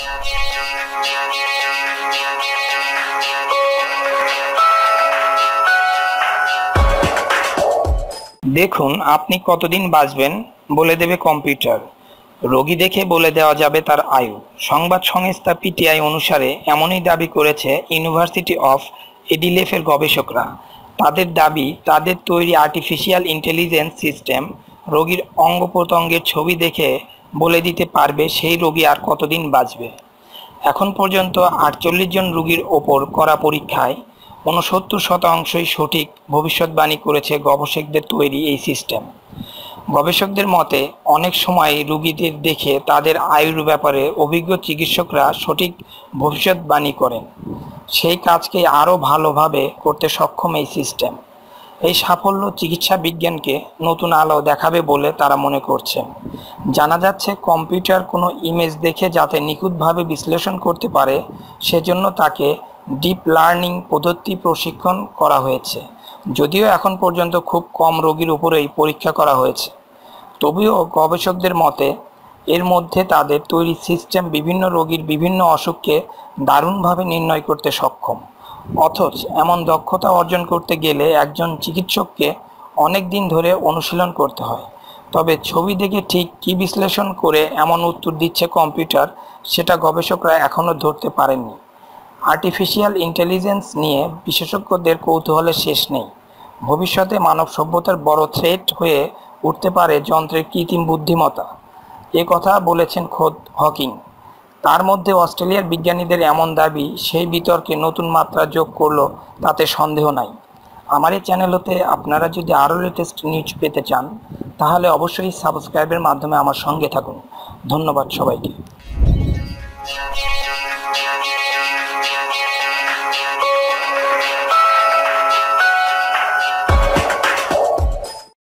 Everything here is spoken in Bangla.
দেখুন আপনি কতদিন বাঁচবেন বলে দেবে কম্পিউটার রোগী দেখে বলে দেওয়া যাবে তার আয়ু সংবাদ সংস্থা পিটিআই অনুসারে এমনই দাবি করেছে ইউনিভার্সিটি অফ এডিলেফের গবেষকরা তাদের দাবি তাদের তৈরি আর্টিফিশিয়াল ইন্টেলিজেন্স সিস্টেম রোগীর অঙ্গ প্রত্যঙ্গের ছবি দেখে বলে দিতে পারবে সেই রোগী আর কতদিন বাঁচবে এখন পর্যন্ত আটচল্লিশ জন রুগীর ওপর করা পরীক্ষায় ঊনসত্তর শতাংশই সঠিক ভবিষ্যৎবাণী করেছে গবেষকদের তৈরি এই সিস্টেম গবেষকদের মতে অনেক সময় রুগীদের দেখে তাদের আয়ুর ব্যাপারে অভিজ্ঞ চিকিৎসকরা সঠিক ভবিষ্যৎবাণী করেন সেই কাজকে আরও ভালোভাবে করতে সক্ষম এই সিস্টেম এই সাফল্য চিকিৎসা বিজ্ঞানকে নতুন আলো দেখাবে বলে তারা মনে করছেন জানা যাচ্ছে কম্পিউটার কোনো ইমেজ দেখে যাতে নিখুঁতভাবে বিশ্লেষণ করতে পারে সেজন্য তাকে ডিপ লার্নিং পদ্ধতি প্রশিক্ষণ করা হয়েছে যদিও এখন পর্যন্ত খুব কম রোগীর উপরেই পরীক্ষা করা হয়েছে তবুও গবেষকদের মতে এর মধ্যে তাদের তৈরি সিস্টেম বিভিন্ন রোগীর বিভিন্ন অসুখকে দারুণভাবে নির্ণয় করতে সক্ষম অথচ এমন দক্ষতা অর্জন করতে গেলে একজন চিকিৎসককে অনেক দিন ধরে অনুশীলন করতে হয় তবে ছবি দেখে ঠিক কি বিশ্লেষণ করে এমন উত্তর দিচ্ছে কম্পিউটার সেটা গবেষকরা এখনও ধরতে পারেননি আর্টিফিশিয়াল ইন্টেলিজেন্স নিয়ে বিশেষজ্ঞদের কৌতূহলের শেষ নেই ভবিষ্যতে মানব সভ্যতার বড় থ্রেট হয়ে উঠতে পারে যন্ত্রের কৃত্রিম বুদ্ধিমত্তা এ কথা বলেছেন খোদ হকিং তার মধ্যে অস্ট্রেলিয়ার বিজ্ঞানীদের এমন দাবি সেই বিতর্কে নতুন মাত্রা যোগ করলো তাতে সন্দেহ নাই আমার এই চ্যানেল হতে আপনারা যদি আরও লেটেস্ট নিউজ পেতে চান তাহলে অবশ্যই সাবস্ক্রাইবের মাধ্যমে আমার সঙ্গে থাকুন ধন্যবাদ সবাইকে